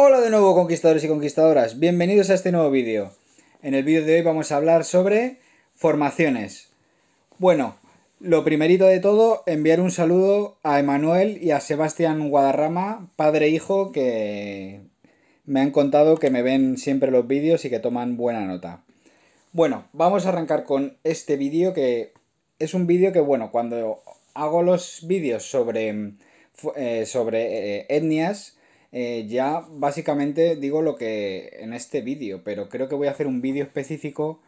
Hola de nuevo conquistadores y conquistadoras, bienvenidos a este nuevo vídeo. En el vídeo de hoy vamos a hablar sobre formaciones. Bueno, lo primerito de todo, enviar un saludo a Emanuel y a Sebastián Guadarrama, padre e hijo, que me han contado que me ven siempre los vídeos y que toman buena nota. Bueno, vamos a arrancar con este vídeo que es un vídeo que, bueno, cuando hago los vídeos sobre, eh, sobre eh, etnias, eh, ya básicamente digo lo que en este vídeo, pero creo que voy a hacer un vídeo específico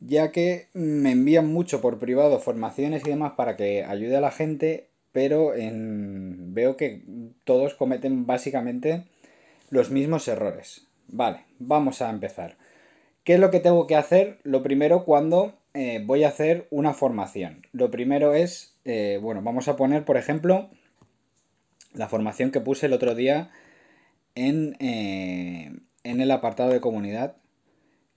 ya que me envían mucho por privado formaciones y demás para que ayude a la gente, pero veo que todos cometen básicamente los mismos errores. Vale, vamos a empezar. ¿Qué es lo que tengo que hacer? Lo primero cuando eh, voy a hacer una formación. Lo primero es, eh, bueno, vamos a poner, por ejemplo, la formación que puse el otro día eh, en, el apartado de comunidad,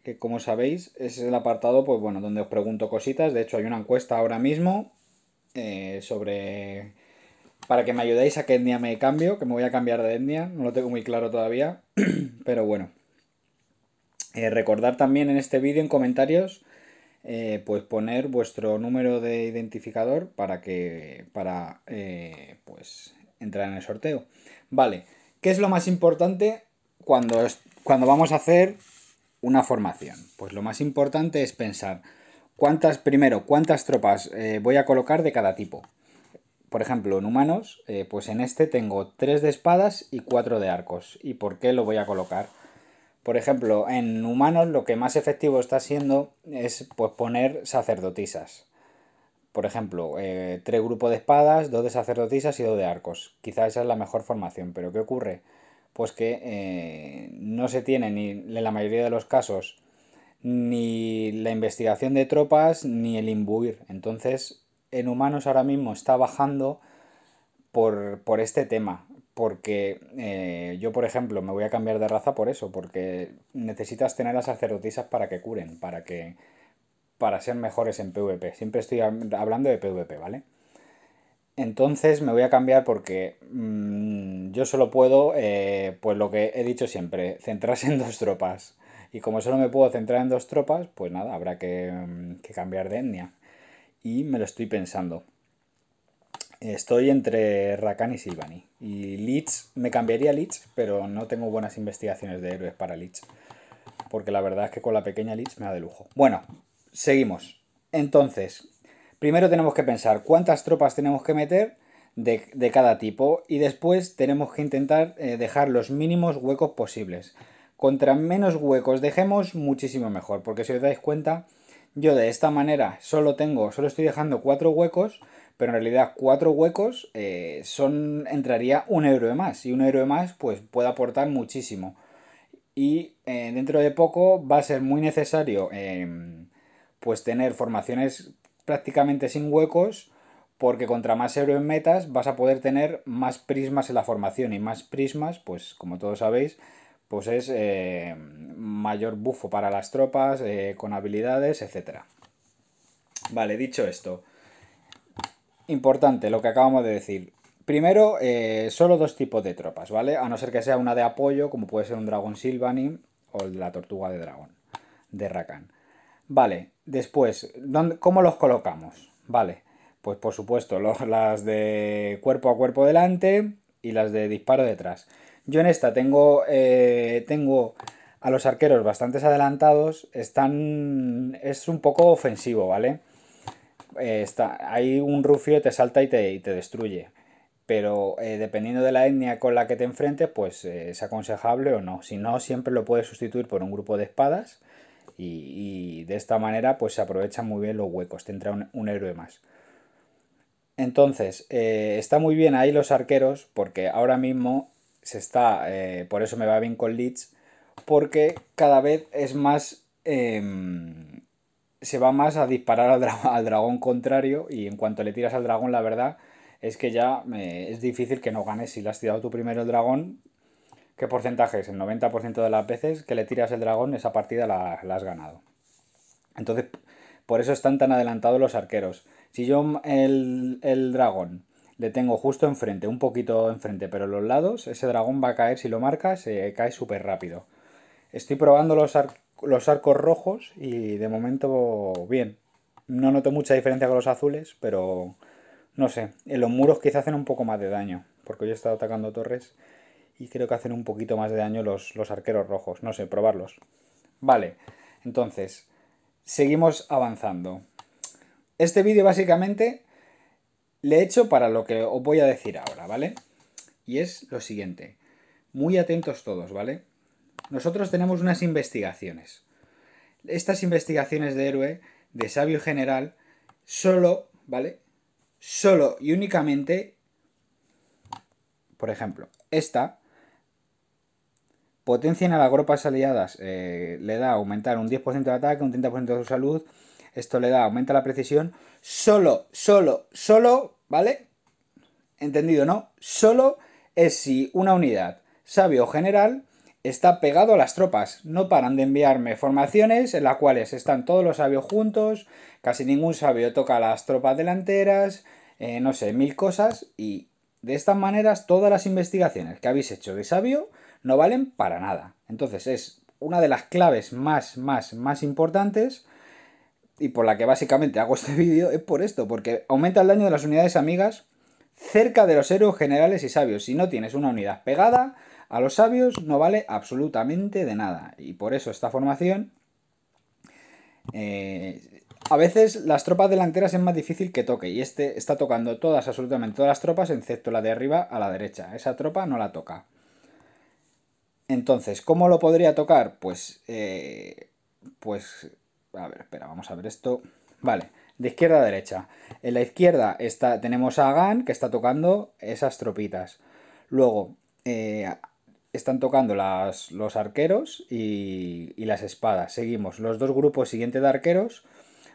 que como sabéis es el apartado pues bueno, donde os pregunto cositas. De hecho hay una encuesta ahora mismo eh, sobre... Para que me ayudéis a qué etnia me cambio, que me voy a cambiar de etnia, no lo tengo muy claro todavía, pero bueno. Eh, recordar también en este vídeo, en comentarios, pues poner vuestro número de identificador para que para pues entrar en el sorteo vale ¿Qué es lo más importante cuando, vamos a hacer una formación? Pues lo más importante es pensar cuántas, primero, cuántas tropas eh, voy a colocar de cada tipo. Por ejemplo, en humanos, eh, pues en este tengo 3 de espadas y 4 de arcos. ¿Y por qué lo voy a colocar? Por ejemplo, en humanos lo que más efectivo está siendo es pues, poner sacerdotisas. Por ejemplo, eh, tres grupos de espadas, dos de sacerdotisas y dos de arcos. Quizá esa es la mejor formación, pero ¿qué ocurre? Pues que eh, no se tiene ni en la mayoría de los casos ni la investigación de tropas ni el imbuir. Entonces, en humanos ahora mismo está bajando por, este tema. Porque eh, yo, por ejemplo, me voy a cambiar de raza por eso, porque necesitas tener a sacerdotisas para que curen, para que para ser mejores en PvP. Siempre estoy hablando de PvP, ¿vale? Entonces me voy a cambiar porque mm, yo solo puedo, eh, pues lo que he dicho siempre, centrarse en dos tropas. Y como solo me puedo centrar en dos tropas, pues nada, habrá que, mm, cambiar de etnia. Y me lo estoy pensando. Estoy entre Rakan y Silvani. Y Lich... me cambiaría Lich. pero no tengo buenas investigaciones de héroes para Lich. Porque la verdad es que con la pequeña Lich me da de lujo. Bueno, Seguimos. Entonces, primero tenemos que pensar cuántas tropas tenemos que meter de, cada tipo y después tenemos que intentar eh, dejar los mínimos huecos posibles. Contra menos huecos dejemos, muchísimo mejor, porque si os dais cuenta, yo de esta manera solo tengo, solo estoy dejando cuatro huecos, pero en realidad cuatro huecos eh, son entraría un euro de más y un euro de más pues puede aportar muchísimo y eh, dentro de poco va a ser muy necesario em, pues tener formaciones prácticamente sin huecos, porque contra más héroes metas vas a poder tener más prismas en la formación y más prismas, pues como todos sabéis, pues es eh, mayor bufo para las tropas, eh, con habilidades, etc. Vale, dicho esto, importante lo que acabamos de decir. Primero, eh, solo dos tipos de tropas, ¿vale? A no ser que sea una de apoyo, como puede ser un dragón Silvani o la tortuga de dragón, de Rakan. Vale, después, ¿cómo los colocamos? Vale, pues por supuesto, las de cuerpo a cuerpo delante y las de disparo detrás. Yo en esta tengo, eh, tengo a los arqueros bastante adelantados, están, es un poco ofensivo, ¿vale? Eh, está, hay un rufio, te salta y te, te destruye. Pero eh, dependiendo de la etnia con la que te enfrentes, pues es aconsejable o no. Si no, siempre lo puedes sustituir por un grupo de espadas y, de esta manera pues se aprovechan muy bien los huecos, te entra un, héroe más. Entonces, eh, está muy bien ahí los arqueros porque ahora mismo se está, eh, por eso me va bien con Leeds, porque cada vez es más... Em, se va más a disparar al, dragón contrario y en cuanto le tiras al dragón, la verdad es que ya eh, es difícil que no ganes. Si le has tirado tu primero el dragón, ¿Qué porcentaje es? El 90% de las veces que le tiras el dragón esa partida la, has ganado. Entonces, por eso están tan adelantados los arqueros. Si yo el, el, dragón le tengo justo enfrente, un poquito enfrente, pero en los lados, ese dragón va a caer, si lo marcas, eh, cae súper rápido. Estoy probando los, los arcos rojos y de momento bien. No noto mucha diferencia con los azules, pero no sé. En los muros quizá hacen un poco más de daño, porque yo he estado atacando torres y creo que hacen un poquito más de daño los, los arqueros rojos. No sé, probarlos. Vale, entonces, seguimos avanzando. Este vídeo básicamente le he hecho para lo que os voy a decir ahora, ¿vale? Y es lo siguiente. Muy atentos todos, ¿vale? Nosotros tenemos unas investigaciones. Estas investigaciones de héroe, de sabio general, solo, ¿vale? Solo y únicamente, por ejemplo, esta Potencian a las tropas aliadas, eh, le da aumentar un 10% de ataque, un 30% de su salud. Esto le da, aumenta la precisión. Solo, solo, solo, ¿vale? Entendido, ¿no? Solo es si una unidad, sabio general, está pegado a las tropas. No paran de enviarme formaciones en las cuales están todos los sabios juntos, casi ningún sabio toca a las tropas delanteras, eh, no sé, mil cosas. Y de estas maneras, todas las investigaciones que habéis hecho de sabio no valen para nada. Entonces es una de las claves más, más, más importantes y por la que básicamente hago este vídeo es por esto, porque aumenta el daño de las unidades amigas cerca de los héroes generales y sabios. Si no tienes una unidad pegada, a los sabios no vale absolutamente de nada. Y por eso esta formación... Eh, a veces las tropas delanteras es más difícil que toque y este está tocando todas, absolutamente todas las tropas, excepto la de arriba a la derecha. Esa tropa no la toca. Entonces, ¿cómo lo podría tocar? Pues, eh, pues, a ver, espera, vamos a ver esto. Vale, de izquierda a derecha. En la izquierda está, tenemos a Gan que está tocando esas tropitas. Luego, eh, están tocando las, los arqueros y, las espadas. Seguimos, los dos grupos siguientes de arqueros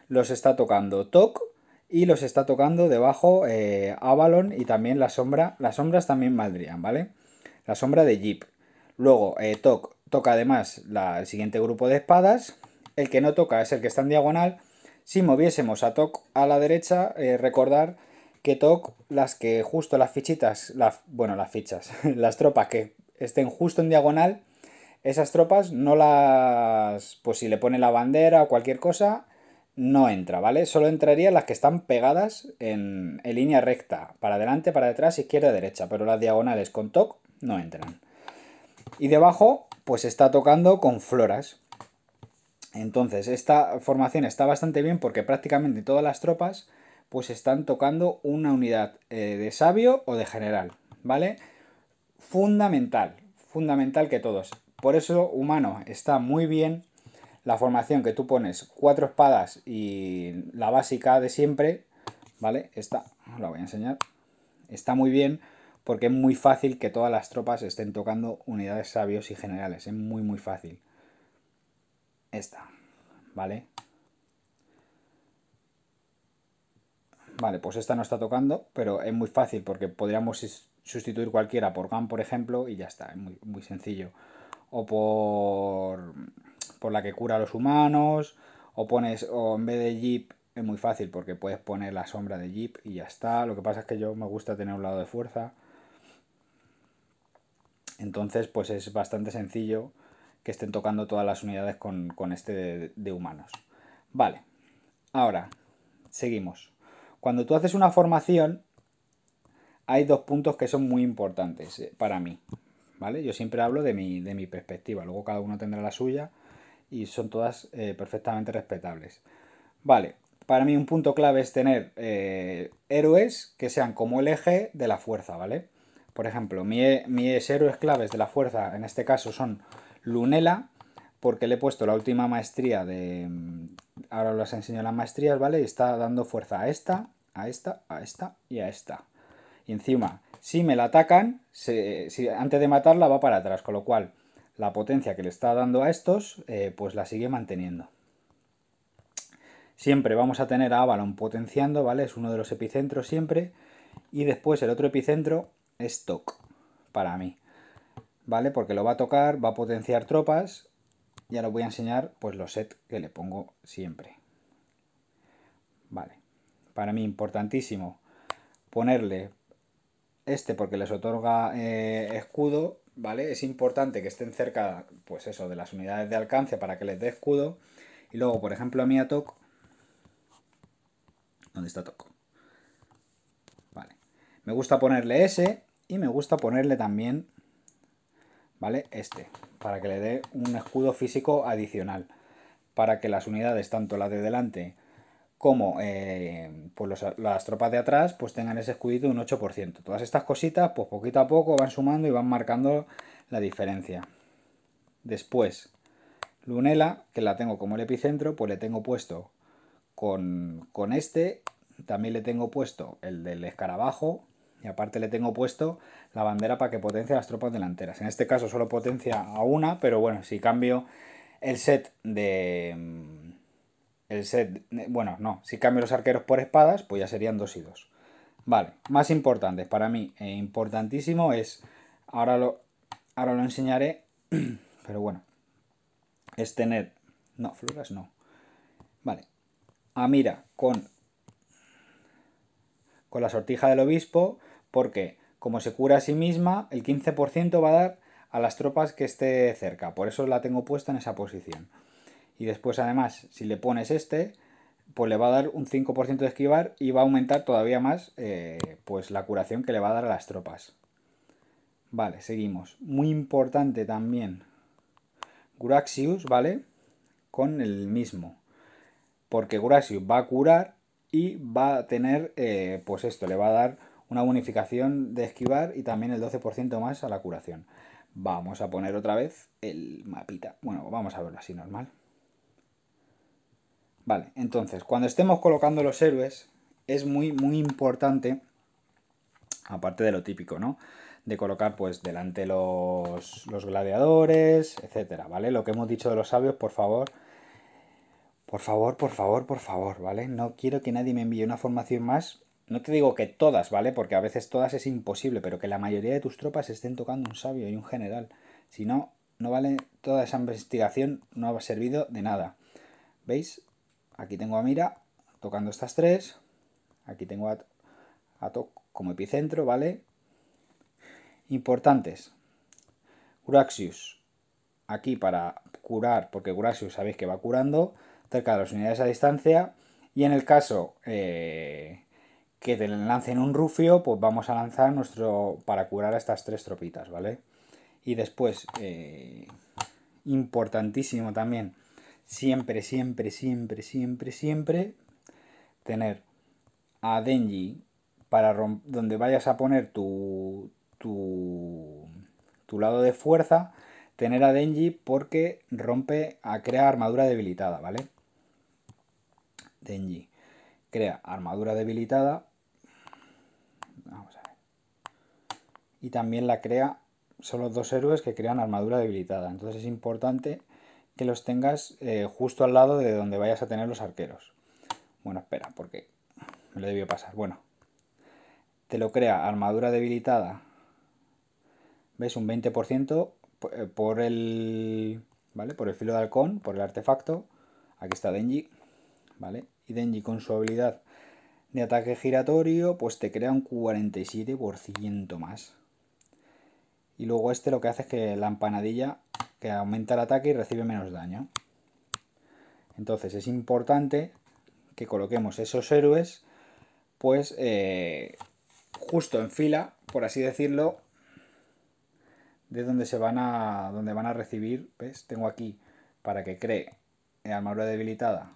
los está tocando Tok y los está tocando debajo eh, Avalon y también la sombra. Las sombras también maldrían, ¿vale? La sombra de Jeep, Luego eh, toc, toca además el siguiente grupo de espadas. El que no toca es el que está en diagonal. Si moviésemos a toc a la derecha, eh, recordar que toc las que justo las fichitas, bueno, las fichas, las tropas que estén justo en diagonal, esas tropas no las, pues si le pone la bandera o cualquier cosa, no entra, ¿vale? Solo entrarían las que están pegadas en, en línea recta, para adelante, para detrás, izquierda, derecha, pero las diagonales con TOC no entran. Y debajo, pues está tocando con floras. Entonces, esta formación está bastante bien porque prácticamente todas las tropas pues están tocando una unidad eh, de sabio o de general, ¿vale? Fundamental, fundamental que todos. Por eso, humano, está muy bien la formación que tú pones cuatro espadas y la básica de siempre, ¿vale? Esta, la voy a enseñar, está muy bien porque es muy fácil que todas las tropas estén tocando unidades sabios y generales, es muy muy fácil. Esta, ¿vale? Vale, pues esta no está tocando, pero es muy fácil porque podríamos sustituir cualquiera por GAN, por ejemplo, y ya está, es muy, muy sencillo. O por, por la que cura a los humanos, o pones, o en vez de Jeep es muy fácil porque puedes poner la sombra de Jeep y ya está. Lo que pasa es que yo me gusta tener un lado de fuerza. Entonces, pues es bastante sencillo que estén tocando todas las unidades con, este de, humanos. Vale, ahora, seguimos. Cuando tú haces una formación, hay dos puntos que son muy importantes eh, para mí. ¿Vale? Yo siempre hablo de mi, de mi perspectiva, luego cada uno tendrá la suya y son todas eh, perfectamente respetables. Vale, para mí un punto clave es tener eh, héroes que sean como el eje de la fuerza, ¿vale? Por ejemplo, mis, héroes claves de la fuerza, en este caso, son Lunela, porque le he puesto la última maestría de... Mm, ahora os enseño las maestrías, ¿vale? Y está dando fuerza a esta, a esta, a esta y a esta. Y encima, si me la atacan, antes de matarla va para atrás, con lo cual la potencia que le está dando a estos, eh, pues la sigue manteniendo. Siempre vamos a tener a Avalon potenciando, ¿vale? Es uno de los epicentros siempre. Y después el otro epicentro stock para mí. ¿Vale? Porque lo va a tocar, va a potenciar tropas. Ya lo voy a enseñar pues los sets que le pongo siempre. Vale. Para mí importantísimo ponerle este porque les otorga eh, escudo, ¿vale? Es importante que estén cerca, pues eso, de las unidades de alcance para que les dé escudo. Y luego, por ejemplo, a mí a Toc... ¿Dónde está Toc? Vale. Me gusta ponerle ese y me gusta ponerle también, ¿vale? Este, para que le dé un escudo físico adicional. Para que las unidades, tanto las de delante como eh, pues las tropas de atrás, pues tengan ese escudito de un 8%. Todas estas cositas, pues poquito a poco van sumando y van marcando la diferencia. Después, Lunela, que la tengo como el epicentro, pues le tengo puesto con, con este, también le tengo puesto el del escarabajo, y aparte le tengo puesto la bandera para que potencie las tropas delanteras. En este caso solo potencia a una, pero bueno, si cambio el set de... Mm, el set... bueno, no, si cambio los arqueros por espadas, pues ya serían dos y dos. Vale, más importante, para mí, eh, importantísimo es... Ahora lo, ahora lo enseñaré, pero bueno, es tener... No, floras no. Vale, a ah, mira con, con la sortija del obispo porque como se cura a sí misma, el 15% va a dar a las tropas que esté cerca. Por eso la tengo puesta en esa posición. Y después además, si le pones este, pues le va a dar un 5% de esquivar y va a aumentar todavía más eh, pues la curación que le va a dar a las tropas. Vale, seguimos. Muy importante también Guraxius, ¿vale? Con el mismo. Porque Guraxius va a curar y va a tener, eh, pues esto, le va a dar una bonificación de esquivar y también el 12% más a la curación. Vamos a poner otra vez el mapita. Bueno, vamos a verlo así normal. Vale, entonces, cuando estemos colocando los héroes, es muy, muy importante, aparte de lo típico, ¿no? De colocar, pues, delante los, gladiadores, etcétera, ¿vale? Lo que hemos dicho de los sabios, por favor, por favor, por favor, por favor, ¿vale? No quiero que nadie me envíe una formación más no te digo que todas, ¿vale? Porque a veces todas es imposible, pero que la mayoría de tus tropas estén tocando un sabio y un general. Si no, no vale toda esa investigación, no ha servido de nada. ¿Veis? Aquí tengo a Mira tocando estas tres. Aquí tengo a, a Toc como epicentro, ¿vale? Importantes. Curaxius. Aquí para curar, porque Curaxius sabéis que va curando, cerca de las unidades a distancia. Y en el caso eh, que te lancen un rufio, pues vamos a lanzar nuestro. para curar a estas tres tropitas, ¿vale? Y después, eh, importantísimo también, siempre, siempre, siempre, siempre, siempre, tener a Denji para donde vayas a poner tu, tu, tu lado de fuerza, tener a Denji porque rompe, a, crea armadura debilitada, ¿vale? Denji crea armadura debilitada y también la crea, son los dos héroes que crean armadura debilitada. Entonces es importante que los tengas eh, justo al lado de donde vayas a tener los arqueros. Bueno, espera, porque me lo debió pasar. Bueno, te lo crea armadura debilitada. ¿Ves? Un 20% eh, por el, ¿vale? Por el filo de halcón, por el artefacto. Aquí está Denji, ¿vale? Y Denji con su habilidad de ataque giratorio, pues te crea un 47% más. Y luego este lo que hace es que la empanadilla que aumenta el ataque y recibe menos daño. Entonces es importante que coloquemos esos héroes pues eh, justo en fila, por así decirlo, de donde se van a donde van a recibir, ¿ves? Tengo aquí para que cree eh, armadura debilitada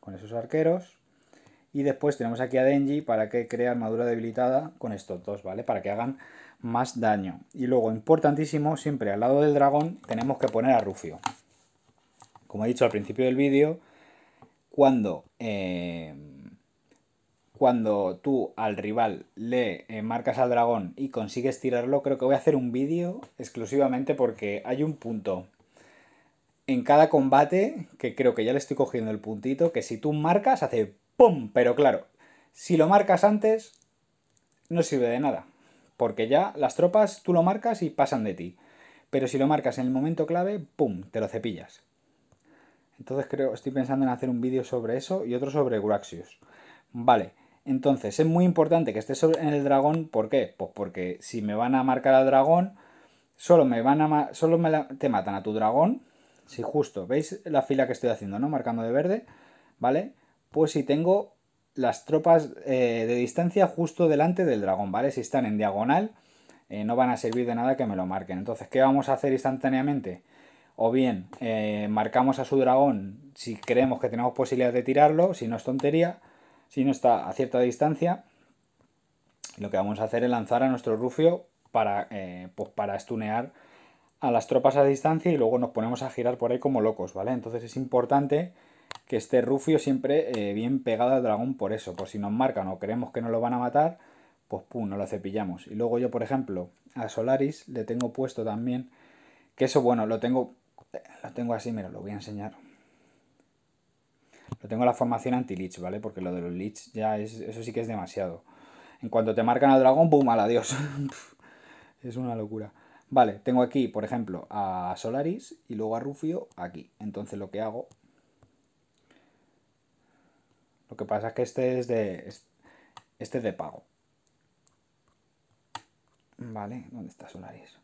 con esos arqueros y después tenemos aquí a Denji para que cree armadura debilitada con estos dos, ¿vale? Para que hagan más daño. Y luego, importantísimo, siempre al lado del dragón tenemos que poner a Rufio. Como he dicho al principio del vídeo, cuando, eh, cuando tú al rival le eh, marcas al dragón y consigues tirarlo, creo que voy a hacer un vídeo exclusivamente porque hay un punto en cada combate, que creo que ya le estoy cogiendo el puntito, que si tú marcas hace ¡pum! Pero claro, si lo marcas antes, no sirve de nada porque ya las tropas tú lo marcas y pasan de ti. Pero si lo marcas en el momento clave, ¡pum!, te lo cepillas. Entonces creo, estoy pensando en hacer un vídeo sobre eso y otro sobre Graxius. Vale, entonces es muy importante que estés en el dragón, ¿por qué? Pues porque si me van a marcar al dragón, solo me van a solo te matan a tu dragón, si justo, ¿veis la fila que estoy haciendo, no? Marcando de verde, ¿vale? Pues si tengo las tropas eh, de distancia justo delante del dragón, ¿vale? Si están en diagonal, eh, no van a servir de nada que me lo marquen. Entonces, ¿qué vamos a hacer instantáneamente? O bien, eh, marcamos a su dragón si creemos que tenemos posibilidad de tirarlo, si no es tontería, si no está a cierta distancia. Lo que vamos a hacer es lanzar a nuestro rufio para, pues para estunear a las tropas a distancia y luego nos ponemos a girar por ahí como locos, ¿vale? Entonces es importante que esté Rufio siempre eh, bien pegado al dragón por eso, por si nos marcan o creemos que no lo van a matar, pues pum, nos lo cepillamos. Y luego yo, por ejemplo, a Solaris le tengo puesto también, que eso bueno, lo tengo, lo tengo así, mira, lo voy a enseñar. Lo tengo la formación anti-leech, ¿vale? Porque lo de los leech ya es, eso sí que es demasiado. En cuanto te marcan al dragón, pum, al adiós. es una locura. Vale, tengo aquí, por ejemplo, a Solaris y luego a Rufio aquí. Entonces lo que hago lo que pasa es que este es de, este de pago. Vale, ¿dónde está Solaris?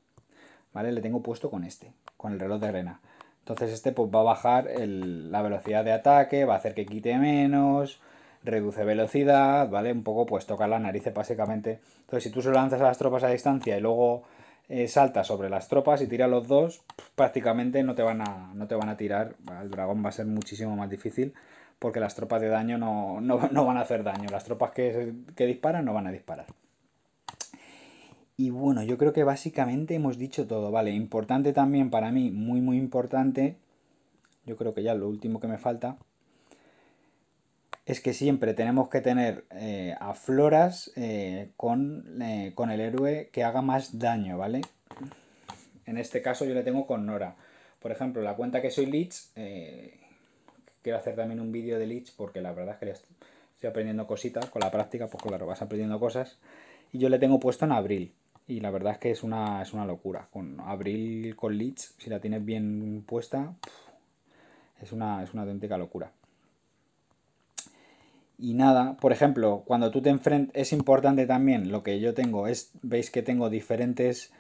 Vale, le tengo puesto con este, con el reloj de arena. Entonces este pues, va a bajar la velocidad de ataque, va a hacer que quite menos, reduce velocidad, ¿vale? Un poco pues toca la nariz básicamente. Entonces si tú solo lanzas a las tropas a distancia y luego eh, saltas sobre las tropas y tira los dos, prácticamente no te, van a, no te van a tirar. El dragón va a ser muchísimo más difícil porque las tropas de daño no, van a hacer daño, las tropas que, disparan no van a disparar. Y bueno, yo creo que básicamente hemos dicho todo, ¿vale? Importante también para mí, muy muy importante, yo creo que ya lo último que me falta, es que siempre tenemos que tener eh, a Floras eh, con, eh, con, el héroe que haga más daño, ¿vale? En este caso yo le tengo con Nora. Por ejemplo, la cuenta que soy Leech, quiero hacer también un vídeo de leech porque la verdad es que estoy aprendiendo cositas con la práctica, pues claro, vas aprendiendo cosas. Y yo le tengo puesto en abril. Y la verdad es que es una, locura. Con abril con leech, si la tienes bien puesta, es una, auténtica locura. Y nada, por ejemplo, cuando tú te enfrentas, es importante también lo que yo tengo, es, veis que tengo diferentes,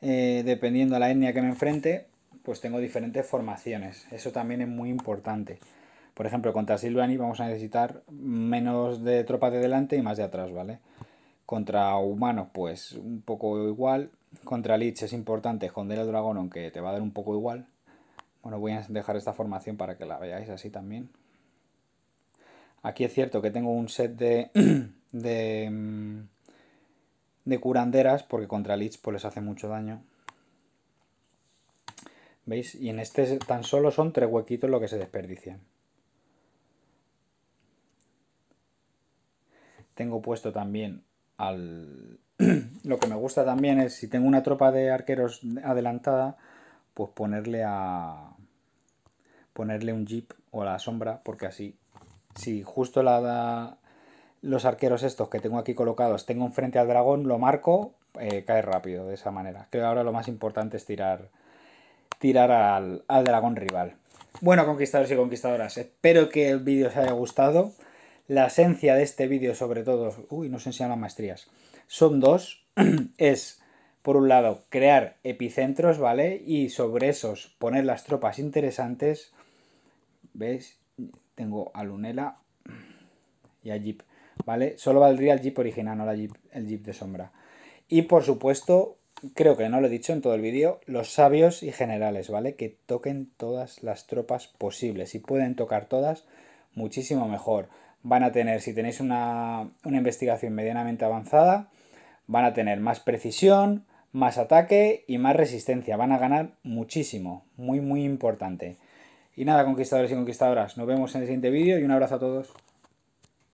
eh, dependiendo de la etnia que me enfrente, pues tengo diferentes formaciones. Eso también es muy importante. Por ejemplo, contra Silvani vamos a necesitar menos de tropa de delante y más de atrás, ¿vale? Contra humanos, pues un poco igual. Contra Lich es importante esconder el dragón, aunque te va a dar un poco igual. Bueno, voy a dejar esta formación para que la veáis así también. Aquí es cierto que tengo un set de, mm, de, curanderas, porque contra Lich pues les hace mucho daño. ¿Veis? Y en este tan solo son tres huequitos lo que se desperdician. tengo puesto también al... lo que me gusta también es, si tengo una tropa de arqueros adelantada, pues ponerle a... ponerle un jeep o la sombra, porque así, si justo la, da... los arqueros estos que tengo aquí colocados tengo enfrente al dragón, lo marco, eh, cae rápido de esa manera. Creo que ahora lo más importante es tirar, tirar al, al dragón rival. Bueno, conquistadores y conquistadoras, espero que el vídeo os haya gustado. La esencia de este vídeo sobre todo, uy, no se enseñan las maestrías, son dos, es por un lado crear epicentros, ¿vale? Y sobre esos poner las tropas interesantes, ¿Veis? Tengo a Lunela y a Jeep, ¿vale? Solo valdría el Jeep original, no el Jeep de sombra. Y por supuesto, creo que no lo he dicho en todo el vídeo, los sabios y generales, ¿vale? Que toquen todas las tropas posibles. y pueden tocar todas, muchísimo mejor van a tener, si tenéis una, investigación medianamente avanzada, van a tener más precisión, más ataque y más resistencia. Van a ganar muchísimo, muy muy importante. Y nada, conquistadores y conquistadoras, nos vemos en el siguiente vídeo y un abrazo a todos.